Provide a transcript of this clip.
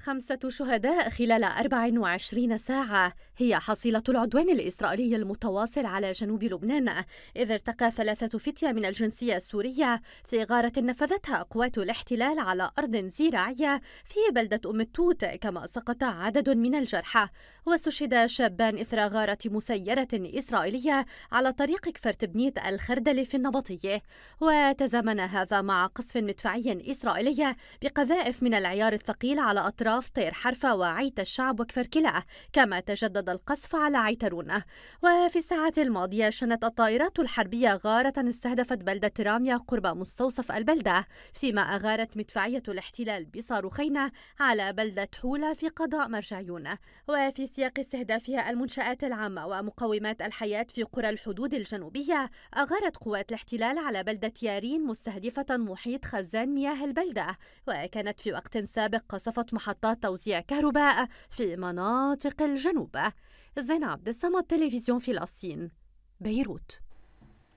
خمسة شهداء خلال 24 ساعة هي حصيلة العدوان الإسرائيلي المتواصل على جنوب لبنان إذ ارتقى ثلاثة فتية من الجنسية السورية في غارة نفذتها قوات الاحتلال على أرض زراعية في بلدة أم التوت كما سقط عدد من الجرحى واستشهد شابان إثر غارة مسيرة إسرائيلية على طريق كفرت بنيت الخردل في النبطية وتزامن هذا مع قصف مدفعي إسرائيلي بقذائف من العيار الثقيل على أطراف أطراف طير حرفة وعيت الشعب وكفر كما تجدد القصف على عيترونة وفي الساعة الماضية شنت الطائرات الحربية غارة استهدفت بلدة راميا قرب مستوصف البلدة فيما أغارت مدفعية الاحتلال بصاروخين على بلدة حولة في قضاء مرجعيون وفي سياق استهدافها المنشآت العامة ومقومات الحياة في قرى الحدود الجنوبية أغارت قوات الاحتلال على بلدة يارين مستهدفة محيط خزان مياه البلدة وكانت في وقت سابق قصفت محطة خطة توزيع كهرباء في مناطق الجنوب زين عبد الصمد تلفزيون فلسطين بيروت